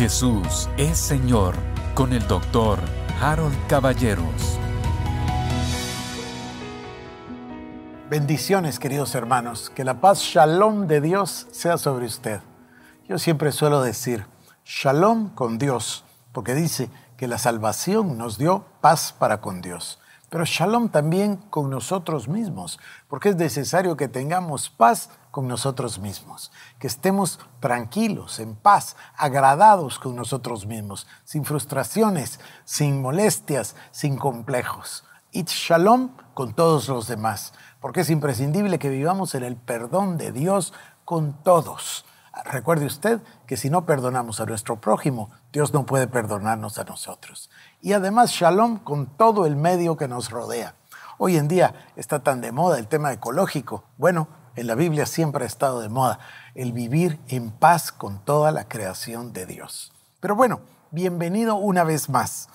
Jesús es Señor con el doctor Harold Caballeros. Bendiciones queridos hermanos, que la paz shalom de Dios sea sobre usted. Yo siempre suelo decir shalom con Dios, porque dice que la salvación nos dio paz para con Dios pero shalom también con nosotros mismos, porque es necesario que tengamos paz con nosotros mismos, que estemos tranquilos, en paz, agradados con nosotros mismos, sin frustraciones, sin molestias, sin complejos. Y shalom con todos los demás, porque es imprescindible que vivamos en el perdón de Dios con todos. Recuerde usted que si no perdonamos a nuestro prójimo, Dios no puede perdonarnos a nosotros. Y además, shalom con todo el medio que nos rodea. Hoy en día está tan de moda el tema ecológico. Bueno, en la Biblia siempre ha estado de moda el vivir en paz con toda la creación de Dios. Pero bueno, bienvenido una vez más.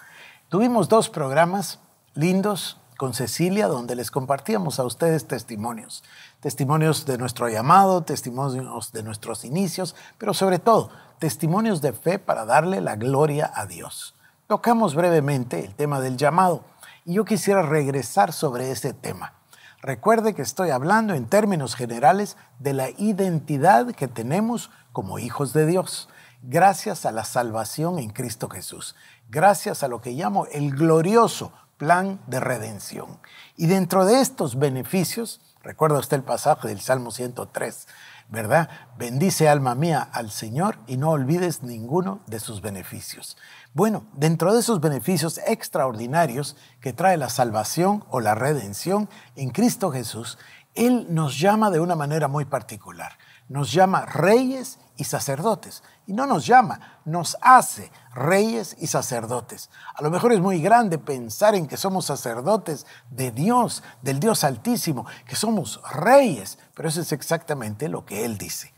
Tuvimos dos programas lindos con Cecilia donde les compartíamos a ustedes testimonios, testimonios de nuestro llamado, testimonios de nuestros inicios, pero sobre todo testimonios de fe para darle la gloria a Dios. Tocamos brevemente el tema del llamado y yo quisiera regresar sobre ese tema. Recuerde que estoy hablando en términos generales de la identidad que tenemos como hijos de Dios, gracias a la salvación en Cristo Jesús, gracias a lo que llamo el glorioso plan de redención. Y dentro de estos beneficios, recuerda usted el pasaje del Salmo 103, ¿verdad? Bendice alma mía al Señor y no olvides ninguno de sus beneficios. Bueno, dentro de esos beneficios extraordinarios que trae la salvación o la redención en Cristo Jesús, Él nos llama de una manera muy particular nos llama reyes y sacerdotes. Y no nos llama, nos hace reyes y sacerdotes. A lo mejor es muy grande pensar en que somos sacerdotes de Dios, del Dios Altísimo, que somos reyes, pero eso es exactamente lo que Él dice.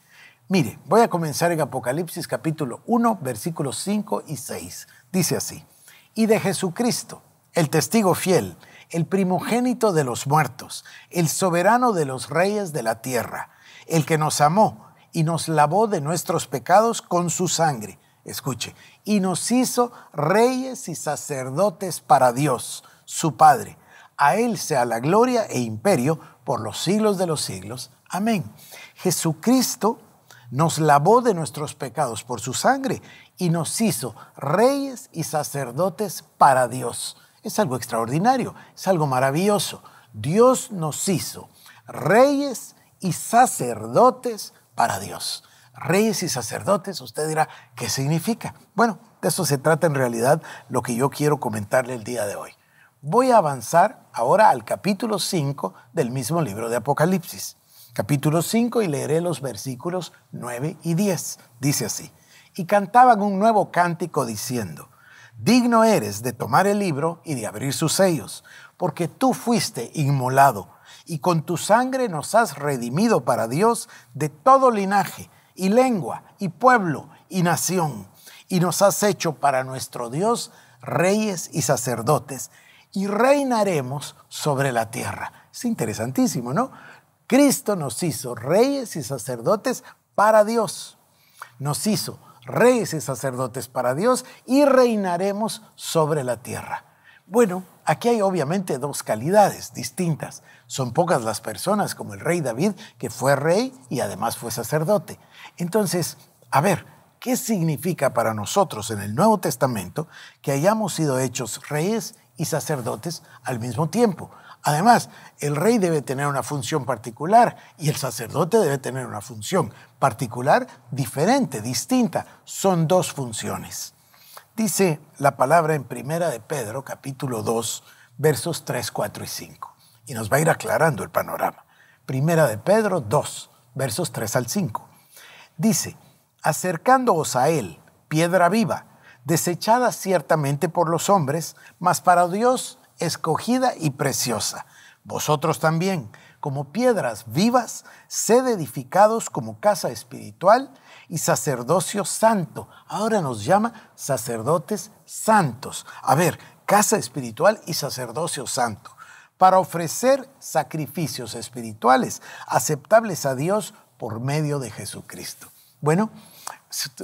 Mire, voy a comenzar en Apocalipsis capítulo 1, versículos 5 y 6. Dice así, y de Jesucristo, el testigo fiel, el primogénito de los muertos, el soberano de los reyes de la tierra el que nos amó y nos lavó de nuestros pecados con su sangre. Escuche, y nos hizo reyes y sacerdotes para Dios, su Padre. A Él sea la gloria e imperio por los siglos de los siglos. Amén. Jesucristo nos lavó de nuestros pecados por su sangre y nos hizo reyes y sacerdotes para Dios. Es algo extraordinario, es algo maravilloso. Dios nos hizo reyes y y sacerdotes para Dios. Reyes y sacerdotes, usted dirá, ¿qué significa? Bueno, de eso se trata en realidad lo que yo quiero comentarle el día de hoy. Voy a avanzar ahora al capítulo 5 del mismo libro de Apocalipsis. Capítulo 5 y leeré los versículos 9 y 10. Dice así, y cantaban un nuevo cántico diciendo, digno eres de tomar el libro y de abrir sus sellos, porque tú fuiste inmolado y con tu sangre nos has redimido para Dios de todo linaje y lengua y pueblo y nación, y nos has hecho para nuestro Dios reyes y sacerdotes, y reinaremos sobre la tierra. Es interesantísimo, ¿no? Cristo nos hizo reyes y sacerdotes para Dios. Nos hizo reyes y sacerdotes para Dios y reinaremos sobre la tierra. Bueno, aquí hay obviamente dos calidades distintas. Son pocas las personas, como el rey David, que fue rey y además fue sacerdote. Entonces, a ver, ¿qué significa para nosotros en el Nuevo Testamento que hayamos sido hechos reyes y sacerdotes al mismo tiempo? Además, el rey debe tener una función particular y el sacerdote debe tener una función particular diferente, distinta. Son dos funciones. Dice la palabra en Primera de Pedro, capítulo 2, versos 3, 4 y 5. Y nos va a ir aclarando el panorama. Primera de Pedro 2, versos 3 al 5. Dice, acercándoos a él, piedra viva, desechada ciertamente por los hombres, mas para Dios escogida y preciosa. Vosotros también, como piedras vivas, sed edificados como casa espiritual, y sacerdocio santo. Ahora nos llama sacerdotes santos. A ver, casa espiritual y sacerdocio santo. Para ofrecer sacrificios espirituales aceptables a Dios por medio de Jesucristo. Bueno,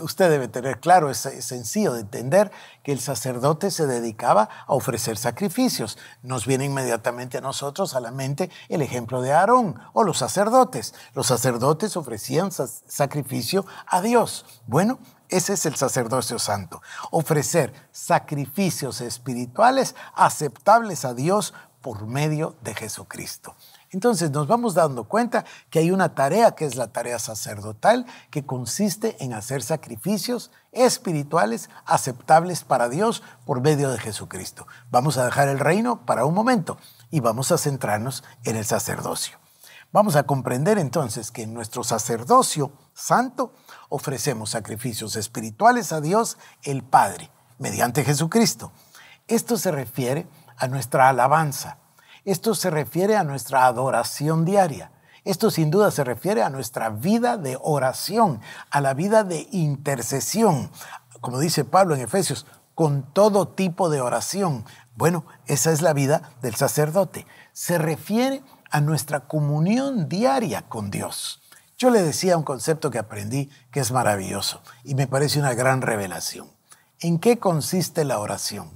usted debe tener claro, es, sencillo de entender que el sacerdote se dedicaba a ofrecer sacrificios. Nos viene inmediatamente a nosotros a la mente el ejemplo de Aarón o los sacerdotes. Los sacerdotes ofrecían sacrificio a Dios. Bueno, ese es el sacerdocio santo, ofrecer sacrificios espirituales aceptables a Dios por medio de Jesucristo. Entonces nos vamos dando cuenta que hay una tarea que es la tarea sacerdotal, que consiste en hacer sacrificios espirituales aceptables para Dios por medio de Jesucristo. Vamos a dejar el reino para un momento y vamos a centrarnos en el sacerdocio. Vamos a comprender entonces que en nuestro sacerdocio santo ofrecemos sacrificios espirituales a Dios el Padre, mediante Jesucristo. Esto se refiere a nuestra alabanza, esto se refiere a nuestra adoración diaria. Esto sin duda se refiere a nuestra vida de oración, a la vida de intercesión, como dice Pablo en Efesios, con todo tipo de oración. Bueno, esa es la vida del sacerdote. Se refiere a nuestra comunión diaria con Dios. Yo le decía un concepto que aprendí que es maravilloso y me parece una gran revelación. ¿En qué consiste la oración?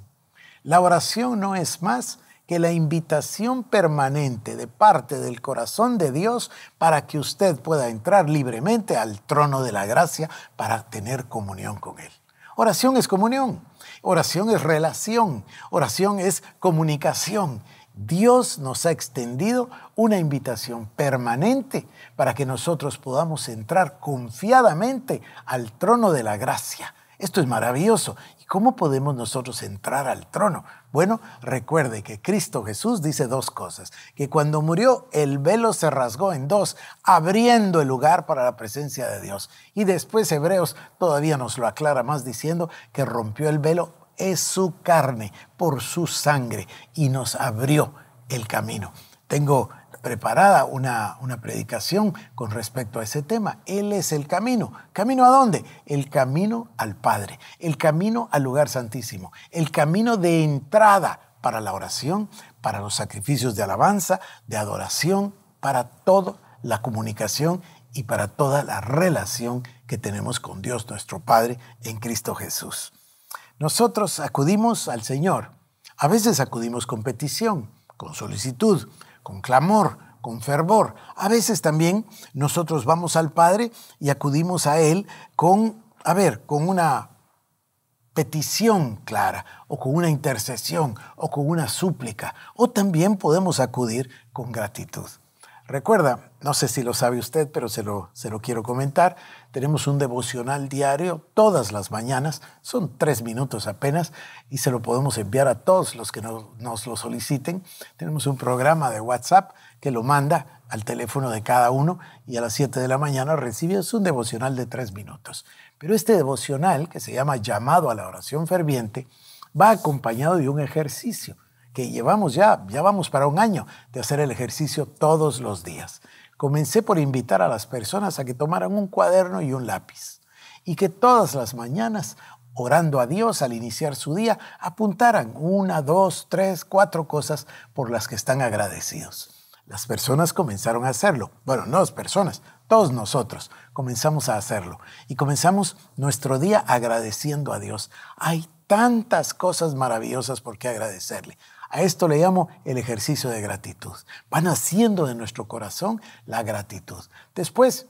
La oración no es más que la invitación permanente de parte del corazón de Dios para que usted pueda entrar libremente al trono de la gracia para tener comunión con Él. Oración es comunión, oración es relación, oración es comunicación. Dios nos ha extendido una invitación permanente para que nosotros podamos entrar confiadamente al trono de la gracia. Esto es maravilloso. ¿Y cómo podemos nosotros entrar al trono? Bueno, recuerde que Cristo Jesús dice dos cosas, que cuando murió el velo se rasgó en dos, abriendo el lugar para la presencia de Dios. Y después Hebreos todavía nos lo aclara más diciendo que rompió el velo, es su carne, por su sangre, y nos abrió el camino. Tengo preparada una, predicación con respecto a ese tema. Él es el camino. ¿Camino a dónde? El camino al Padre, el camino al lugar santísimo, el camino de entrada para la oración, para los sacrificios de alabanza, de adoración, para toda la comunicación y para toda la relación que tenemos con Dios nuestro Padre en Cristo Jesús. Nosotros acudimos al Señor. A veces acudimos con petición, con solicitud, con clamor, con fervor. A veces también nosotros vamos al Padre y acudimos a Él con, a ver, con una petición clara o con una intercesión o con una súplica o también podemos acudir con gratitud. Recuerda, no sé si lo sabe usted, pero se lo, se lo quiero comentar, tenemos un devocional diario todas las mañanas, son tres minutos apenas, y se lo podemos enviar a todos los que nos lo soliciten. Tenemos un programa de WhatsApp que lo manda al teléfono de cada uno y a las siete de la mañana recibes un devocional de tres minutos. Pero este devocional, que se llama Llamado a la Oración Ferviente, va acompañado de un ejercicio que llevamos ya, ya vamos para un año de hacer el ejercicio todos los días. Comencé por invitar a las personas a que tomaran un cuaderno y un lápiz y que todas las mañanas, orando a Dios al iniciar su día, apuntaran una, dos, tres, cuatro cosas por las que están agradecidos. Las personas comenzaron a hacerlo. Bueno, no las personas, todos nosotros comenzamos a hacerlo. Y comenzamos nuestro día agradeciendo a Dios. Hay tantas cosas maravillosas por qué agradecerle. A esto le llamo el ejercicio de gratitud. Van haciendo de nuestro corazón la gratitud. Después,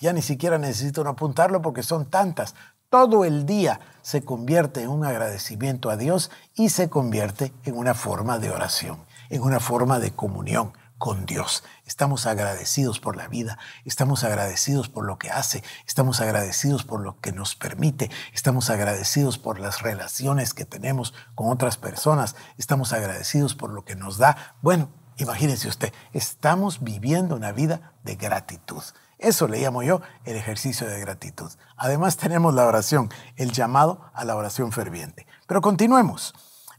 ya ni siquiera necesito apuntarlo porque son tantas. Todo el día se convierte en un agradecimiento a Dios y se convierte en una forma de oración, en una forma de comunión con Dios. Estamos agradecidos por la vida, estamos agradecidos por lo que hace, estamos agradecidos por lo que nos permite, estamos agradecidos por las relaciones que tenemos con otras personas, estamos agradecidos por lo que nos da. Bueno, imagínense usted, estamos viviendo una vida de gratitud. Eso le llamo yo el ejercicio de gratitud. Además tenemos la oración, el llamado a la oración ferviente. Pero continuemos.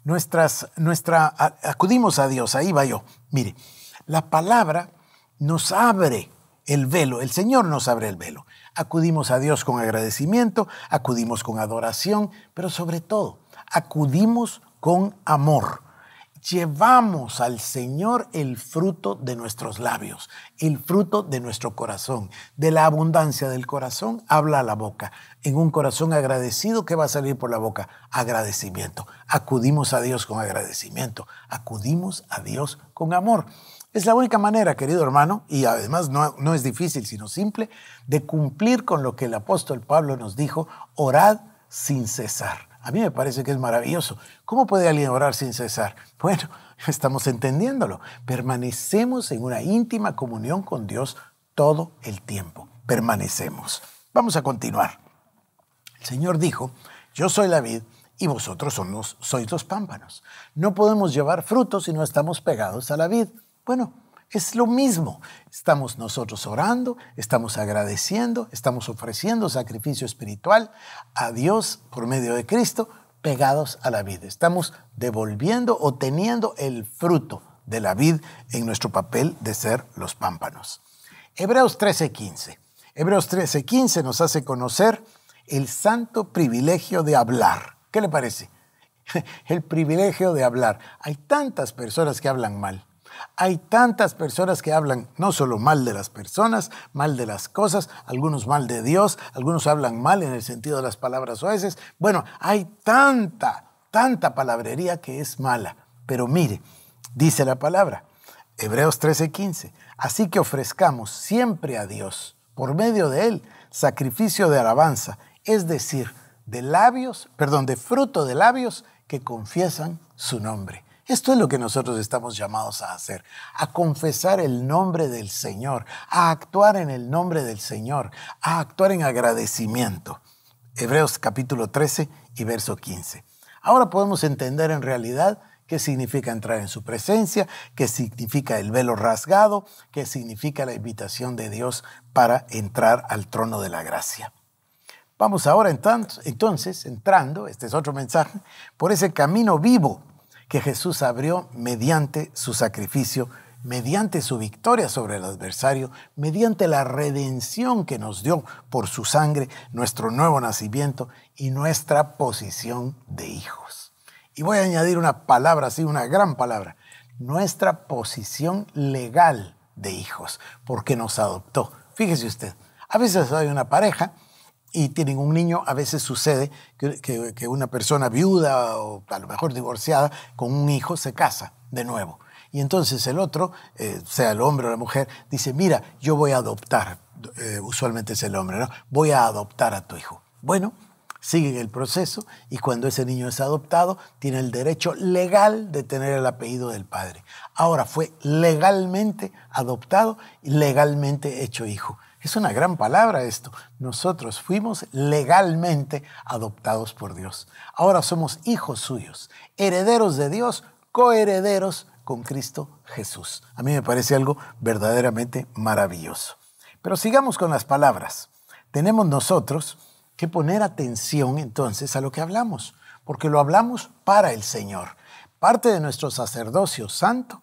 Nuestras, nuestra, acudimos a Dios, ahí va yo. Mire, la palabra nos abre el velo, el Señor nos abre el velo. Acudimos a Dios con agradecimiento, acudimos con adoración, pero sobre todo, acudimos con amor. Llevamos al Señor el fruto de nuestros labios, el fruto de nuestro corazón. De la abundancia del corazón habla la boca. En un corazón agradecido, ¿qué va a salir por la boca? Agradecimiento. Acudimos a Dios con agradecimiento. Acudimos a Dios con amor. Es la única manera, querido hermano, y además no, es difícil, sino simple, de cumplir con lo que el apóstol Pablo nos dijo, orad sin cesar. A mí me parece que es maravilloso. ¿Cómo puede alguien orar sin cesar? Bueno, estamos entendiéndolo. Permanecemos en una íntima comunión con Dios todo el tiempo. Permanecemos. Vamos a continuar. El Señor dijo, yo soy la vid y vosotros son los, sois los pámpanos. No podemos llevar fruto si no estamos pegados a la vid. Bueno, es lo mismo. Estamos nosotros orando, estamos agradeciendo, estamos ofreciendo sacrificio espiritual a Dios por medio de Cristo, pegados a la vida. Estamos devolviendo o teniendo el fruto de la vida en nuestro papel de ser los pámpanos. Hebreos 13:15. Hebreos 13:15 nos hace conocer el santo privilegio de hablar. ¿Qué le parece? El privilegio de hablar. Hay tantas personas que hablan mal hay tantas personas que hablan no solo mal de las personas, mal de las cosas, algunos mal de Dios, algunos hablan mal en el sentido de las palabras veces. Bueno, hay tanta, tanta palabrería que es mala. Pero mire, dice la palabra, Hebreos 13:15, así que ofrezcamos siempre a Dios, por medio de Él, sacrificio de alabanza, es decir, de labios, perdón, de fruto de labios que confiesan su nombre. Esto es lo que nosotros estamos llamados a hacer, a confesar el nombre del Señor, a actuar en el nombre del Señor, a actuar en agradecimiento. Hebreos capítulo 13 y verso 15. Ahora podemos entender en realidad qué significa entrar en su presencia, qué significa el velo rasgado, qué significa la invitación de Dios para entrar al trono de la gracia. Vamos ahora entonces, entrando, este es otro mensaje, por ese camino vivo que Jesús abrió mediante su sacrificio, mediante su victoria sobre el adversario, mediante la redención que nos dio por su sangre, nuestro nuevo nacimiento y nuestra posición de hijos. Y voy a añadir una palabra, así una gran palabra, nuestra posición legal de hijos, porque nos adoptó. Fíjese usted, a veces hay una pareja y tienen un niño, a veces sucede que, una persona viuda o a lo mejor divorciada con un hijo se casa de nuevo. Y entonces el otro, eh, sea el hombre o la mujer, dice, mira, yo voy a adoptar, eh, usualmente es el hombre, ¿no? Voy a adoptar a tu hijo. Bueno, siguen el proceso y cuando ese niño es adoptado, tiene el derecho legal de tener el apellido del padre. Ahora fue legalmente adoptado y legalmente hecho hijo. Es una gran palabra esto. Nosotros fuimos legalmente adoptados por Dios. Ahora somos hijos suyos, herederos de Dios, coherederos con Cristo Jesús. A mí me parece algo verdaderamente maravilloso. Pero sigamos con las palabras. Tenemos nosotros que poner atención entonces a lo que hablamos, porque lo hablamos para el Señor. Parte de nuestro sacerdocio santo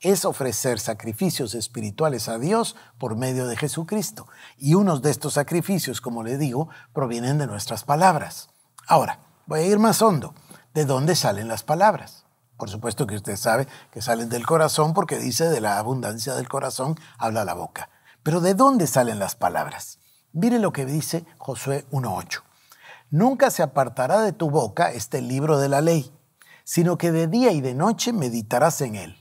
es ofrecer sacrificios espirituales a Dios por medio de Jesucristo. Y unos de estos sacrificios, como le digo, provienen de nuestras palabras. Ahora, voy a ir más hondo. ¿De dónde salen las palabras? Por supuesto que usted sabe que salen del corazón porque dice de la abundancia del corazón habla la boca. Pero ¿de dónde salen las palabras? Mire lo que dice Josué 1.8. Nunca se apartará de tu boca este libro de la ley, sino que de día y de noche meditarás en él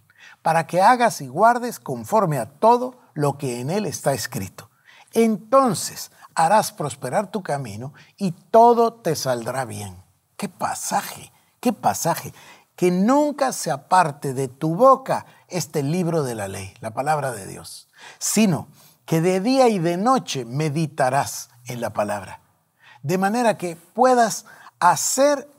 para que hagas y guardes conforme a todo lo que en él está escrito. Entonces harás prosperar tu camino y todo te saldrá bien. Qué pasaje, qué pasaje. Que nunca se aparte de tu boca este libro de la ley, la palabra de Dios, sino que de día y de noche meditarás en la palabra, de manera que puedas hacer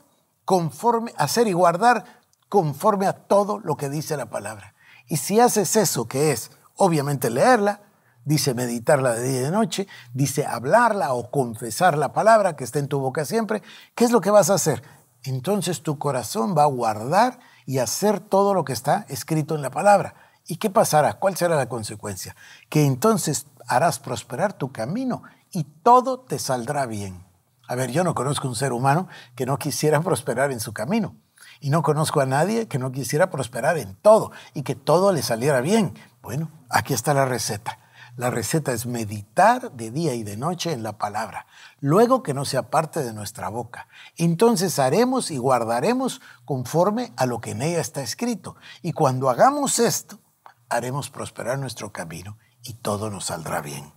conforme, hacer y guardar conforme a todo lo que dice la palabra. Y si haces eso, que es obviamente leerla, dice meditarla de día y de noche, dice hablarla o confesar la palabra que está en tu boca siempre, ¿qué es lo que vas a hacer? Entonces tu corazón va a guardar y hacer todo lo que está escrito en la palabra. ¿Y qué pasará? ¿Cuál será la consecuencia? Que entonces harás prosperar tu camino y todo te saldrá bien. A ver, yo no conozco un ser humano que no quisiera prosperar en su camino. Y no conozco a nadie que no quisiera prosperar en todo y que todo le saliera bien. Bueno, aquí está la receta. La receta es meditar de día y de noche en la palabra, luego que no sea parte de nuestra boca. Entonces haremos y guardaremos conforme a lo que en ella está escrito. Y cuando hagamos esto, haremos prosperar nuestro camino y todo nos saldrá bien.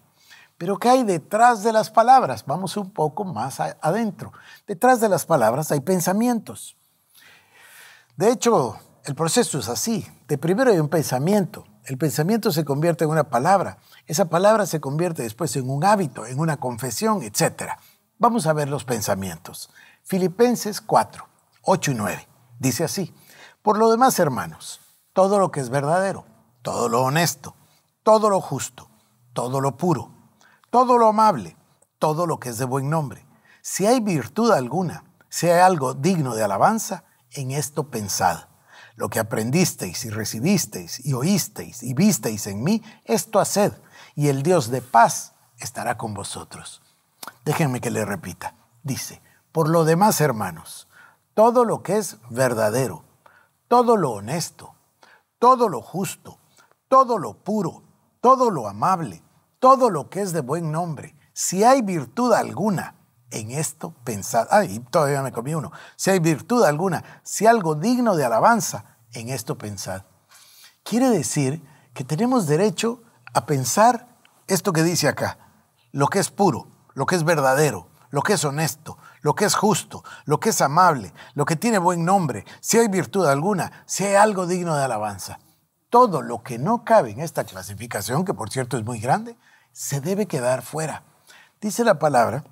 Pero ¿qué hay detrás de las palabras? Vamos un poco más adentro. Detrás de las palabras hay pensamientos. De hecho, el proceso es así. De primero hay un pensamiento. El pensamiento se convierte en una palabra. Esa palabra se convierte después en un hábito, en una confesión, etc. Vamos a ver los pensamientos. Filipenses 4, 8 y 9. Dice así. Por lo demás, hermanos, todo lo que es verdadero, todo lo honesto, todo lo justo, todo lo puro, todo lo amable, todo lo que es de buen nombre. Si hay virtud alguna, si hay algo digno de alabanza, en esto pensad. Lo que aprendisteis y recibisteis y oísteis y visteis en mí, esto haced, y el Dios de paz estará con vosotros. Déjenme que le repita. Dice, por lo demás, hermanos, todo lo que es verdadero, todo lo honesto, todo lo justo, todo lo puro, todo lo amable, todo lo que es de buen nombre, si hay virtud alguna, en esto pensad. Ay, ah, todavía me comí uno. Si hay virtud alguna, si algo digno de alabanza, en esto pensad. Quiere decir que tenemos derecho a pensar esto que dice acá, lo que es puro, lo que es verdadero, lo que es honesto, lo que es justo, lo que es amable, lo que tiene buen nombre, si hay virtud alguna, si hay algo digno de alabanza. Todo lo que no cabe en esta clasificación, que por cierto es muy grande, se debe quedar fuera. Dice la palabra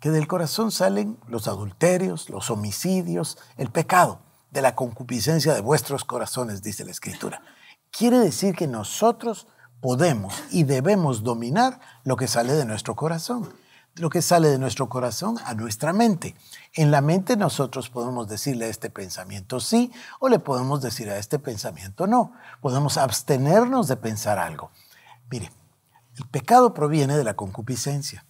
que del corazón salen los adulterios, los homicidios, el pecado, de la concupiscencia de vuestros corazones, dice la Escritura. Quiere decir que nosotros podemos y debemos dominar lo que sale de nuestro corazón, lo que sale de nuestro corazón a nuestra mente. En la mente nosotros podemos decirle a este pensamiento sí o le podemos decir a este pensamiento no. Podemos abstenernos de pensar algo. Mire, el pecado proviene de la concupiscencia.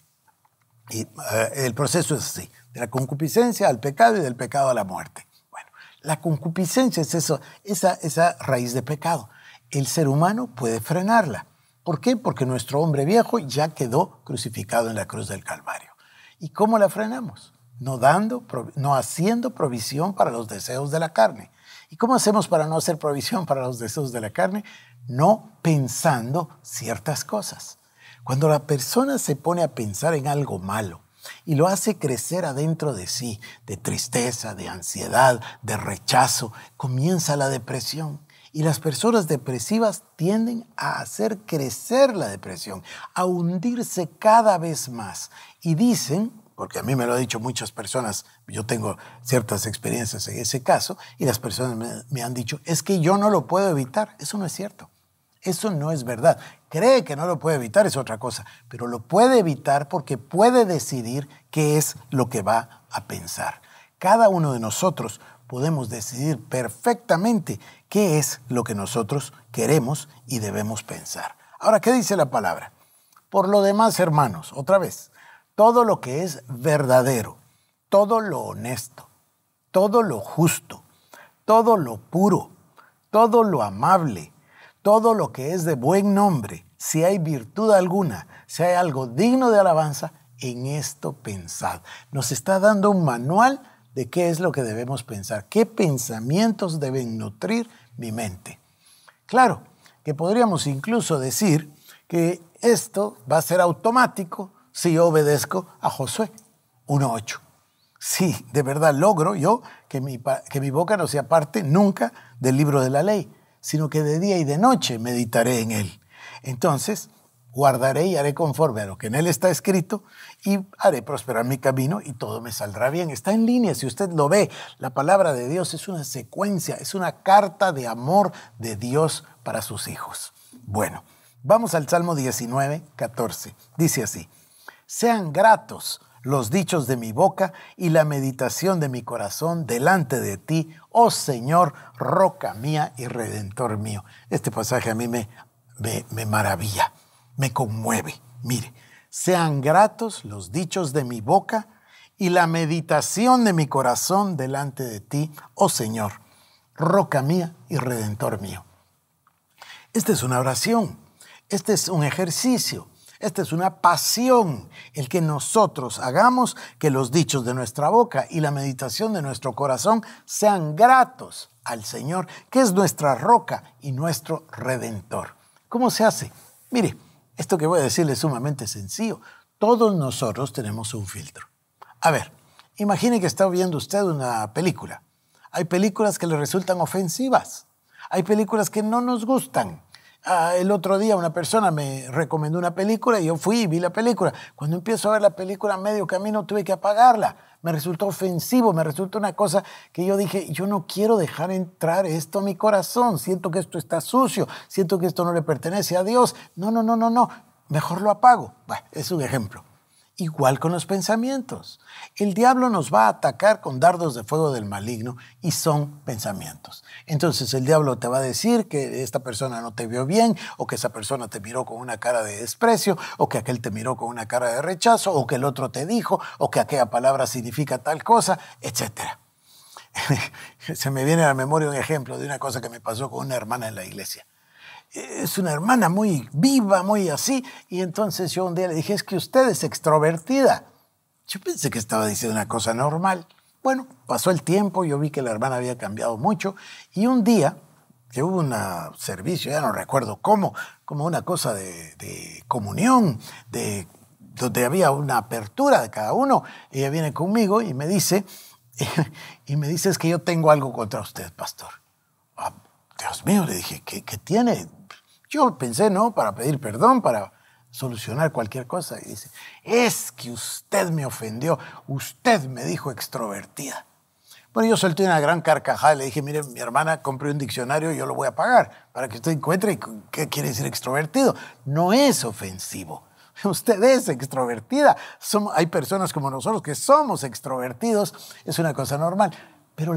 Y, eh, el proceso es así, de la concupiscencia al pecado y del pecado a la muerte. Bueno, la concupiscencia es esa, raíz de pecado. El ser humano puede frenarla. ¿Por qué? Porque nuestro hombre viejo ya quedó crucificado en la cruz del Calvario. ¿Y cómo la frenamos? dando, no haciendo provisión para los deseos de la carne. ¿Y cómo hacemos para no hacer provisión para los deseos de la carne? No pensando ciertas cosas. Cuando la persona se pone a pensar en algo malo y lo hace crecer adentro de sí, de tristeza, de ansiedad, de rechazo, comienza la depresión. Y las personas depresivas tienden a hacer crecer la depresión, a hundirse cada vez más. Y dicen, porque a mí me lo han dicho muchas personas, yo tengo ciertas experiencias en ese caso, y las personas me, me, han dicho, es que yo no lo puedo evitar. Eso no es cierto. Eso no es verdad. Cree que no lo puede evitar, es otra cosa, pero lo puede evitar porque puede decidir qué es lo que va a pensar. Cada uno de nosotros podemos decidir perfectamente qué es lo que nosotros queremos y debemos pensar. Ahora, ¿qué dice la palabra? Por lo demás, hermanos, otra vez, todo lo que es verdadero, todo lo honesto, todo lo justo, todo lo puro, todo lo amable, todo lo que es de buen nombre, si hay virtud alguna, si hay algo digno de alabanza, en esto pensad. Nos está dando un manual de qué es lo que debemos pensar, qué pensamientos deben nutrir mi mente. Claro, que podríamos incluso decir que esto va a ser automático si yo obedezco a Josué 1.8. Si de verdad logro yo que mi, que mi boca no sea parte nunca del libro de la ley sino que de día y de noche meditaré en él. Entonces, guardaré y haré conforme a lo que en él está escrito y haré prosperar mi camino y todo me saldrá bien. Está en línea, si usted lo ve, la palabra de Dios es una secuencia, es una carta de amor de Dios para sus hijos. Bueno, vamos al Salmo 19, 14. Dice así, sean gratos los dichos de mi boca y la meditación de mi corazón delante de ti, oh Señor, roca mía y redentor mío. Este pasaje a mí me, maravilla, me conmueve. Mire, sean gratos los dichos de mi boca y la meditación de mi corazón delante de ti, oh Señor, roca mía y redentor mío. Esta es una oración, este es un ejercicio esta es una pasión, el que nosotros hagamos que los dichos de nuestra boca y la meditación de nuestro corazón sean gratos al Señor, que es nuestra roca y nuestro redentor. ¿Cómo se hace? Mire, esto que voy a decirle es sumamente sencillo. Todos nosotros tenemos un filtro. A ver, imagine que está viendo usted una película. Hay películas que le resultan ofensivas. Hay películas que no nos gustan. Ah, el otro día una persona me recomendó una película y yo fui y vi la película. Cuando empiezo a ver la película a medio camino tuve que apagarla. Me resultó ofensivo, me resultó una cosa que yo dije, yo no quiero dejar entrar esto a mi corazón, siento que esto está sucio, siento que esto no le pertenece a Dios. No, no, no, no, no, mejor lo apago. Bueno, es un ejemplo. Igual con los pensamientos. El diablo nos va a atacar con dardos de fuego del maligno y son pensamientos. Entonces el diablo te va a decir que esta persona no te vio bien o que esa persona te miró con una cara de desprecio o que aquel te miró con una cara de rechazo o que el otro te dijo o que aquella palabra significa tal cosa, etc. Se me viene a la memoria un ejemplo de una cosa que me pasó con una hermana en la iglesia es una hermana muy viva, muy así. Y entonces yo un día le dije, es que usted es extrovertida. Yo pensé que estaba diciendo una cosa normal. Bueno, pasó el tiempo, yo vi que la hermana había cambiado mucho y un día que hubo un servicio, ya no recuerdo cómo, como una cosa de, comunión, de, donde había una apertura de cada uno, ella viene conmigo y me dice, y me dice es que yo tengo algo contra usted, pastor. Ah, Dios mío, le dije, ¿qué, qué tiene? Yo pensé, ¿no? Para pedir perdón, para solucionar cualquier cosa. Y dice, es que usted me ofendió, usted me dijo extrovertida. Bueno, yo solté una gran carcajada y le dije, mire, mi hermana compré un diccionario, yo lo voy a pagar para que usted encuentre qué quiere decir extrovertido. No es ofensivo. Usted es extrovertida. hay personas como nosotros que somos extrovertidos. Es una cosa normal. Pero,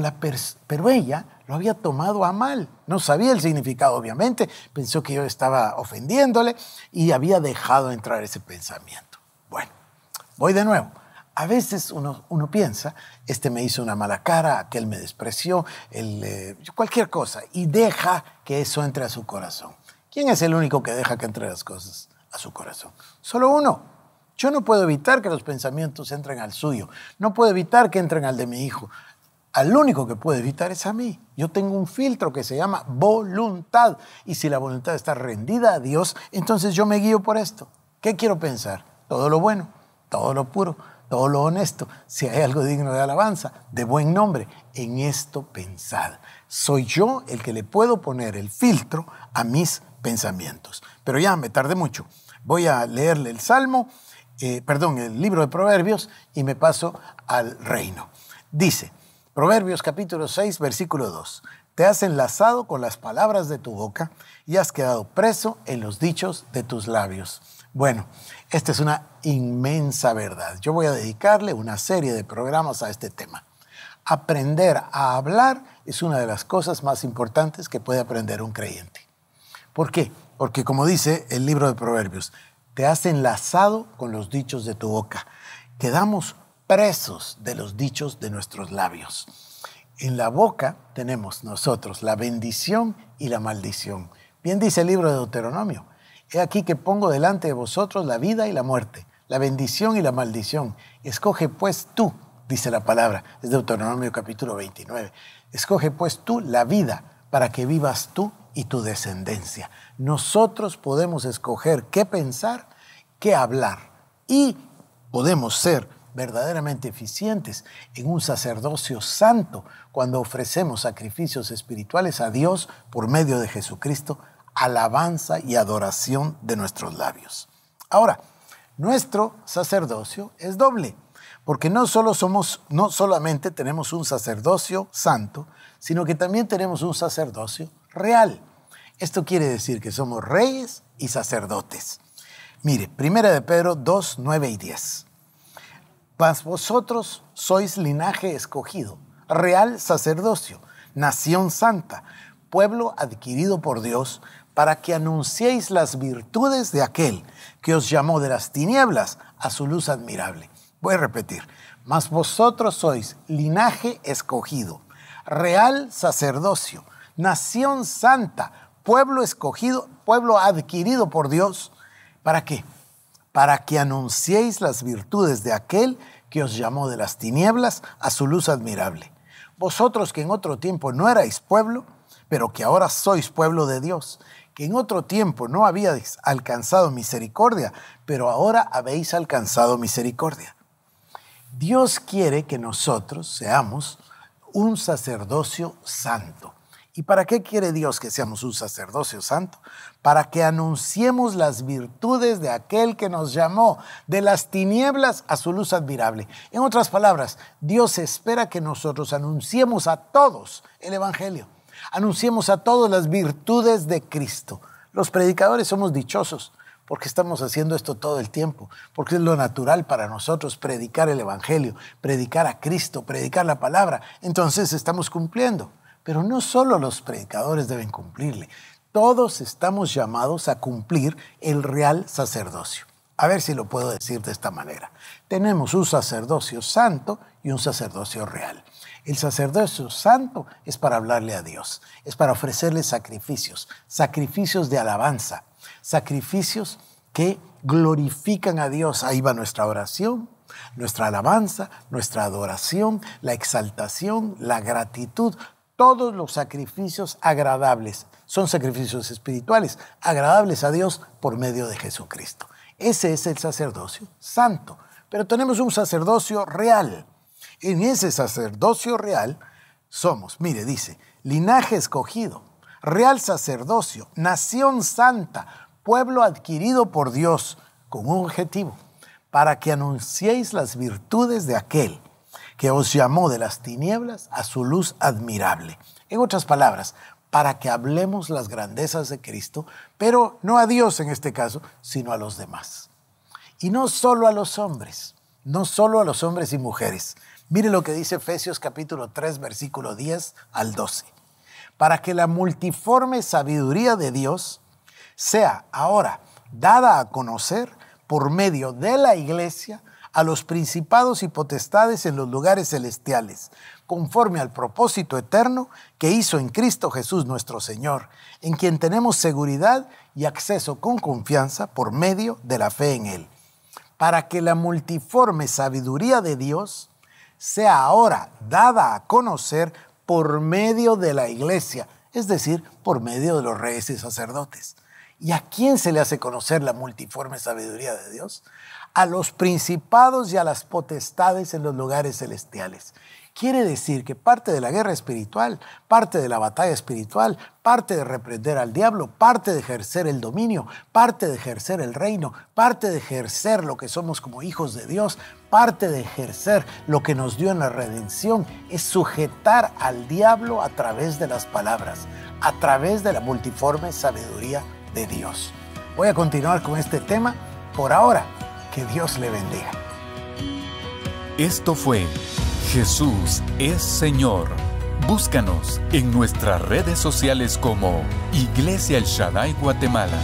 ella lo había tomado a mal. No sabía el significado, obviamente. Pensó que yo estaba ofendiéndole y había dejado entrar ese pensamiento. Bueno, voy de nuevo. A veces uno, piensa, este me hizo una mala cara, aquel me despreció, eh, cualquier cosa, y deja que eso entre a su corazón. ¿Quién es el único que deja que entre las cosas a su corazón? Solo uno. Yo no puedo evitar que los pensamientos entren al suyo, no puedo evitar que entren al de mi hijo, al único que puede evitar es a mí. Yo tengo un filtro que se llama voluntad. Y si la voluntad está rendida a Dios, entonces yo me guío por esto. ¿Qué quiero pensar? Todo lo bueno, todo lo puro, todo lo honesto. Si hay algo digno de alabanza, de buen nombre, en esto pensad. Soy yo el que le puedo poner el filtro a mis pensamientos. Pero ya me tardé mucho. Voy a leerle el Salmo, eh, perdón, el libro de Proverbios y me paso al reino. Dice, Proverbios capítulo 6, versículo 2. Te has enlazado con las palabras de tu boca y has quedado preso en los dichos de tus labios. Bueno, esta es una inmensa verdad. Yo voy a dedicarle una serie de programas a este tema. Aprender a hablar es una de las cosas más importantes que puede aprender un creyente. ¿Por qué? Porque como dice el libro de Proverbios, te has enlazado con los dichos de tu boca. Quedamos presos de los dichos de nuestros labios. En la boca tenemos nosotros la bendición y la maldición. Bien dice el libro de Deuteronomio. He aquí que pongo delante de vosotros la vida y la muerte, la bendición y la maldición. Escoge pues tú, dice la palabra, es Deuteronomio capítulo 29. Escoge pues tú la vida para que vivas tú y tu descendencia. Nosotros podemos escoger qué pensar, qué hablar y podemos ser verdaderamente eficientes en un sacerdocio santo cuando ofrecemos sacrificios espirituales a Dios por medio de Jesucristo, alabanza y adoración de nuestros labios. Ahora, nuestro sacerdocio es doble, porque no solo somos no solamente tenemos un sacerdocio santo, sino que también tenemos un sacerdocio real. Esto quiere decir que somos reyes y sacerdotes. Mire, 1 de Pedro 2, 9 y 10. Mas vosotros sois linaje escogido, real sacerdocio, nación santa, pueblo adquirido por Dios, para que anunciéis las virtudes de aquel que os llamó de las tinieblas a su luz admirable. Voy a repetir, mas vosotros sois linaje escogido, real sacerdocio, nación santa, pueblo escogido, pueblo adquirido por Dios. ¿Para que para que anunciéis las virtudes de aquel que os llamó de las tinieblas a su luz admirable. Vosotros que en otro tiempo no erais pueblo, pero que ahora sois pueblo de Dios, que en otro tiempo no habíais alcanzado misericordia, pero ahora habéis alcanzado misericordia. Dios quiere que nosotros seamos un sacerdocio santo. ¿Y para qué quiere Dios que seamos un sacerdocio santo? Para que anunciemos las virtudes de aquel que nos llamó de las tinieblas a su luz admirable. En otras palabras, Dios espera que nosotros anunciemos a todos el Evangelio, anunciemos a todos las virtudes de Cristo. Los predicadores somos dichosos porque estamos haciendo esto todo el tiempo, porque es lo natural para nosotros predicar el Evangelio, predicar a Cristo, predicar la palabra. Entonces estamos cumpliendo. Pero no solo los predicadores deben cumplirle, todos estamos llamados a cumplir el real sacerdocio. A ver si lo puedo decir de esta manera. Tenemos un sacerdocio santo y un sacerdocio real. El sacerdocio santo es para hablarle a Dios, es para ofrecerle sacrificios, sacrificios de alabanza, sacrificios que glorifican a Dios. Ahí va nuestra oración, nuestra alabanza, nuestra adoración, la exaltación, la gratitud, todos los sacrificios agradables son sacrificios espirituales, agradables a Dios por medio de Jesucristo. Ese es el sacerdocio santo. Pero tenemos un sacerdocio real. En ese sacerdocio real somos, mire, dice, linaje escogido, real sacerdocio, nación santa, pueblo adquirido por Dios, con un objetivo, para que anunciéis las virtudes de aquel que os llamó de las tinieblas a su luz admirable. En otras palabras, para que hablemos las grandezas de Cristo, pero no a Dios en este caso, sino a los demás. Y no solo a los hombres, no solo a los hombres y mujeres. Mire lo que dice Efesios capítulo 3, versículo 10 al 12. Para que la multiforme sabiduría de Dios sea ahora dada a conocer por medio de la iglesia a los principados y potestades en los lugares celestiales, conforme al propósito eterno que hizo en Cristo Jesús nuestro Señor, en quien tenemos seguridad y acceso con confianza por medio de la fe en Él, para que la multiforme sabiduría de Dios sea ahora dada a conocer por medio de la iglesia, es decir, por medio de los reyes y sacerdotes ¿Y a quién se le hace conocer la multiforme sabiduría de Dios? A los principados y a las potestades en los lugares celestiales. Quiere decir que parte de la guerra espiritual, parte de la batalla espiritual, parte de reprender al diablo, parte de ejercer el dominio, parte de ejercer el reino, parte de ejercer lo que somos como hijos de Dios, parte de ejercer lo que nos dio en la redención, es sujetar al diablo a través de las palabras, a través de la multiforme sabiduría Dios. Voy a continuar con este tema por ahora. Que Dios le bendiga. Esto fue Jesús es Señor. Búscanos en nuestras redes sociales como Iglesia El Shaddai Guatemala.